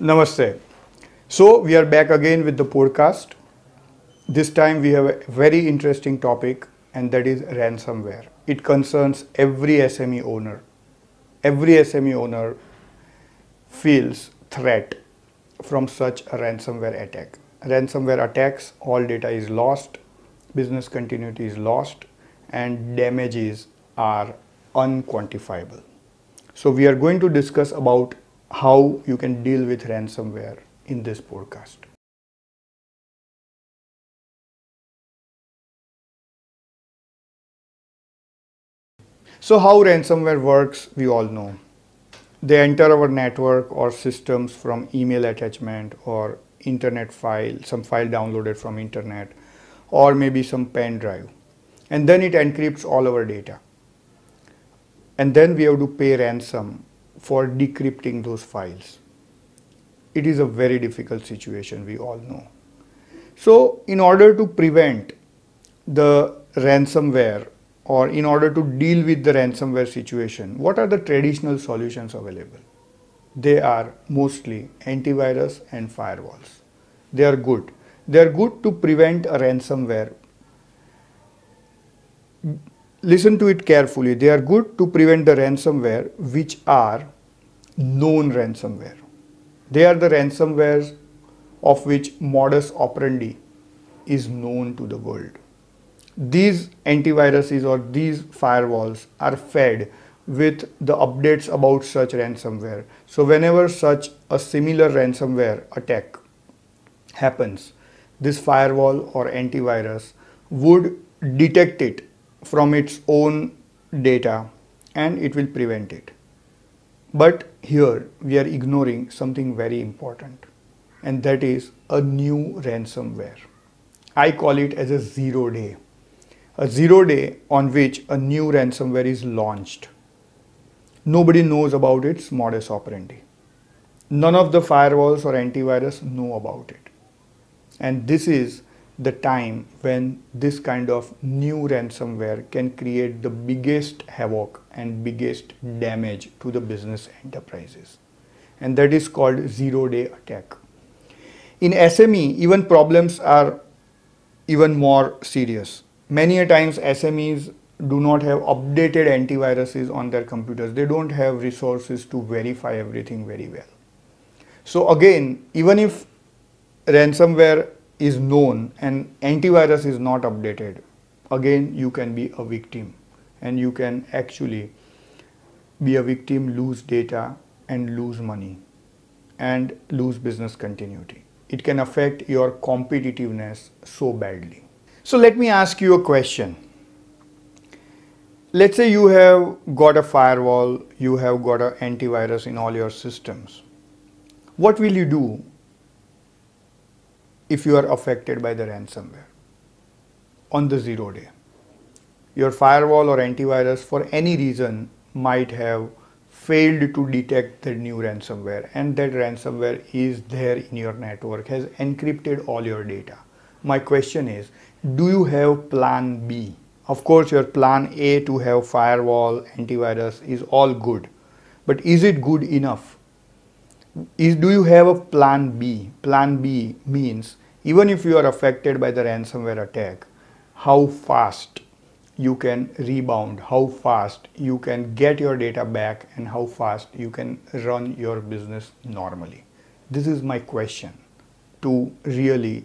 Namaste. So we are back again with the podcast. This time we have a very interesting topic and that is ransomware. It concerns every SME owner. Every SME owner feels threat from such a ransomware attack. Ransomware attacks, all data is lost, business continuity is lost and damages are unquantifiable. So we are going to discuss about how you can deal with ransomware in this podcast. So how ransomware works, we all know. They enter our network or systems from email attachment or internet file, some file downloaded from internet or maybe some pen drive. And then it encrypts all our data. And then we have to pay ransom for decrypting those files. It is a very difficult situation, we all know. So, in order to prevent the ransomware or in order to deal with the ransomware situation, what are the traditional solutions available? They are mostly antivirus and firewalls. They are good. They are good to prevent a ransomware listen to it carefully. They are good to prevent the ransomware which are known ransomware. They are the ransomwares of which modus operandi is known to the world. These antiviruses or these firewalls are fed with the updates about such ransomware. So whenever such a similar ransomware attack happens, this firewall or antivirus would detect it from its own data and it will prevent it. But here we are ignoring something very important and that is a new ransomware. I call it as a zero day. A zero day on which a new ransomware is launched. Nobody knows about its modus operandi. None of the firewalls or antivirus know about it. And this is the time when this kind of new ransomware can create the biggest havoc and biggest damage to the business enterprises. And that is called zero day attack. In SME, even problems are even more serious. Many times SMEs do not have updated antiviruses on their computers. They don't have resources to verify everything very well. So again, even if ransomware is known and antivirus is not updated, again you can be a victim and you can actually be a victim, lose data and lose money and lose business continuity. It can affect your competitiveness so badly. So let me ask you a question. Let's say you have got a firewall, you have got an antivirus in all your systems. What will you do if you are affected by the ransomware on the zero day. Your firewall or antivirus for any reason might have failed to detect the new ransomware and that ransomware is there in your network, has encrypted all your data. My question is, do you have plan B? Of course, your plan A to have firewall, antivirus is all good, but is it good enough? is do you have a plan B? Plan B means even if you are affected by the ransomware attack, how fast you can rebound, how fast you can get your data back and how fast you can run your business normally. This is my question to really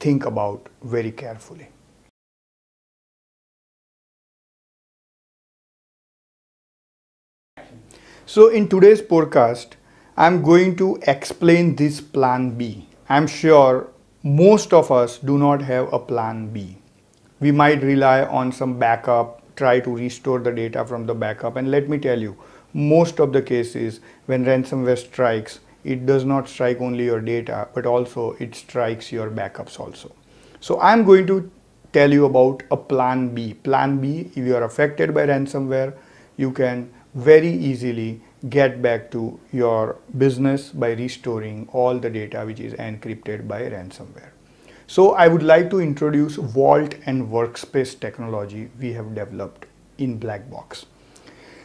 think about very carefully. So in today's podcast, I'm going to explain this plan B. I'm sure most of us do not have a plan B. We might rely on some backup, try to restore the data from the backup. And let me tell you, most of the cases when ransomware strikes, it does not strike only your data, but also it strikes your backups also. So I'm going to tell you about a plan B. Plan B, if you are affected by ransomware, you can very easily get back to your business by restoring all the data which is encrypted by ransomware. So I would like to introduce Vault and Workspace technology we have developed in Blackbox.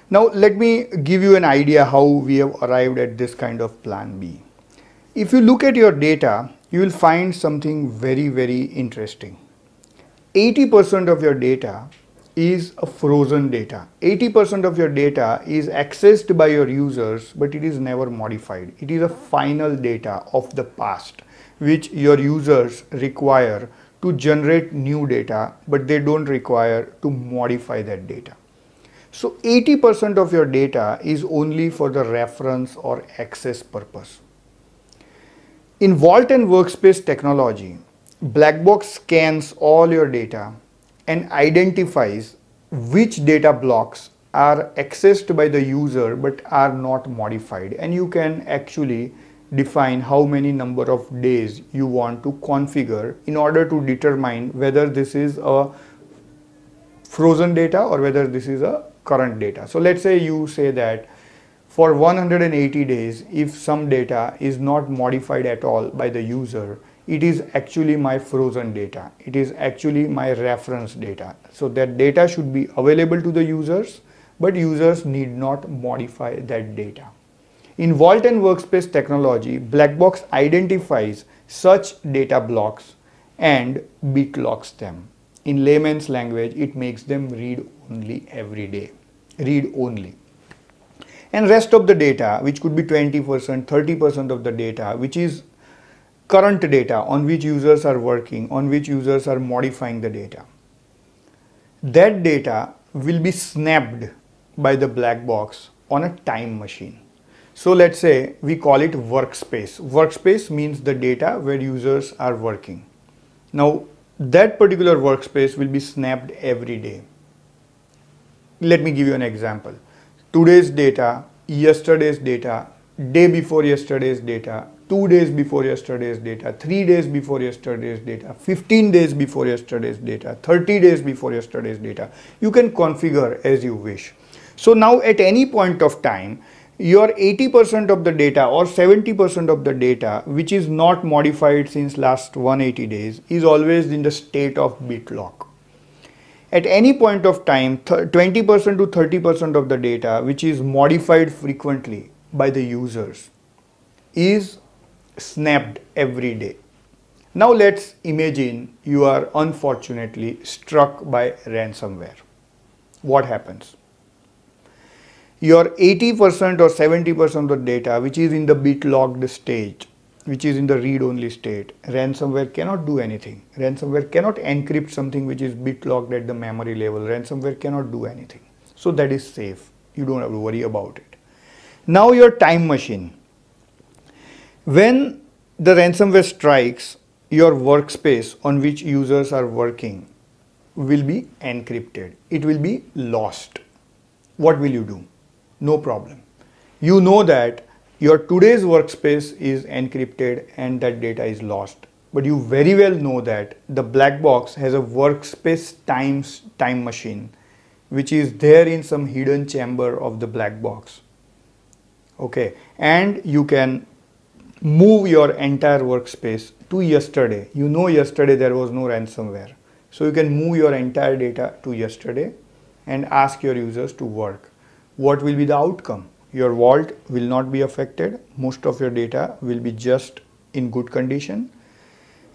Now let me give you an idea how we have arrived at this kind of plan B. If you look at your data, you will find something very, very interesting. 80% of your data is a frozen data. 80% of your data is accessed by your users, but it is never modified. It is a final data of the past, which your users require to generate new data, but they don't require to modify that data. So 80% of your data is only for the reference or access purpose. In Vault and Workspace technology, Blackbox scans all your data and identifies which data blocks are accessed by the user but are not modified and you can actually define how many number of days you want to configure in order to determine whether this is a frozen data or whether this is a current data. So let's say you say that for 180 days if some data is not modified at all by the user it is actually my frozen data. It is actually my reference data. So that data should be available to the users, but users need not modify that data. In Vault and Workspace technology, Black Box identifies such data blocks and bit locks them. In layman's language, it makes them read only every day, read only and rest of the data which could be 20% 30% of the data which is current data on which users are working, on which users are modifying the data. That data will be snapped by the black box on a time machine. So let's say we call it workspace. Workspace means the data where users are working. Now that particular workspace will be snapped every day. Let me give you an example. Today's data, yesterday's data, day before yesterday's data, two days before yesterday's data, three days before yesterday's data, 15 days before yesterday's data, 30 days before yesterday's data. You can configure as you wish. So now at any point of time, your 80% of the data or 70% of the data which is not modified since last 180 days is always in the state of bit lock. At any point of time, 20% to 30% of the data which is modified frequently by the users is snapped every day. Now let's imagine you are unfortunately struck by ransomware. What happens? Your 80% or 70% of the data which is in the bit locked stage, which is in the read only state, ransomware cannot do anything. Ransomware cannot encrypt something which is bit locked at the memory level. Ransomware cannot do anything. So that is safe. You don't have to worry about it. Now your time machine when the ransomware strikes, your workspace on which users are working will be encrypted. It will be lost. What will you do? No problem. You know that your today's workspace is encrypted and that data is lost. But you very well know that the black box has a workspace times time machine, which is there in some hidden chamber of the black box. Okay, and you can move your entire workspace to yesterday. You know yesterday there was no ransomware. So you can move your entire data to yesterday and ask your users to work. What will be the outcome? Your vault will not be affected. Most of your data will be just in good condition.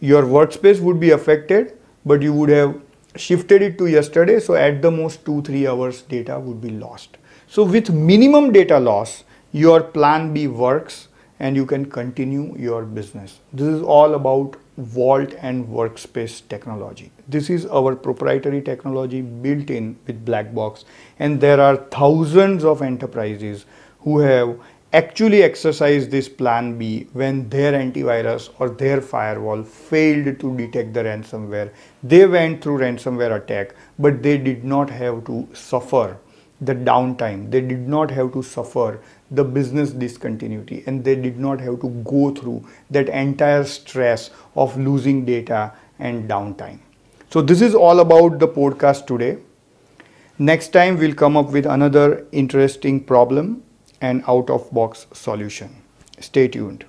Your workspace would be affected, but you would have shifted it to yesterday. So at the most two, three hours data would be lost. So with minimum data loss, your plan B works and you can continue your business. This is all about Vault and Workspace technology. This is our proprietary technology built in with Blackbox and there are thousands of enterprises who have actually exercised this plan B when their antivirus or their firewall failed to detect the ransomware. They went through ransomware attack but they did not have to suffer the downtime they did not have to suffer the business discontinuity and they did not have to go through that entire stress of losing data and downtime so this is all about the podcast today next time we'll come up with another interesting problem and out of box solution stay tuned